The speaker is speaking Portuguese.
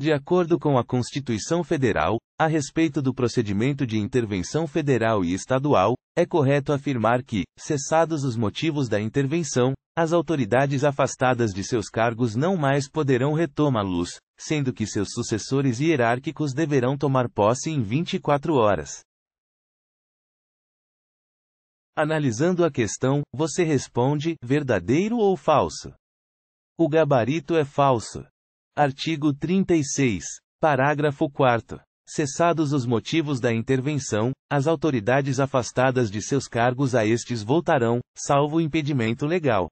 de acordo com a Constituição Federal, a respeito do procedimento de intervenção federal e estadual, é correto afirmar que, cessados os motivos da intervenção, as autoridades afastadas de seus cargos não mais poderão retomá-los, sendo que seus sucessores hierárquicos deverão tomar posse em 24 horas. Analisando a questão, você responde: verdadeiro ou falso? O gabarito é falso. Artigo 36. Parágrafo 4. Cessados os motivos da intervenção, as autoridades afastadas de seus cargos a estes voltarão, salvo impedimento legal.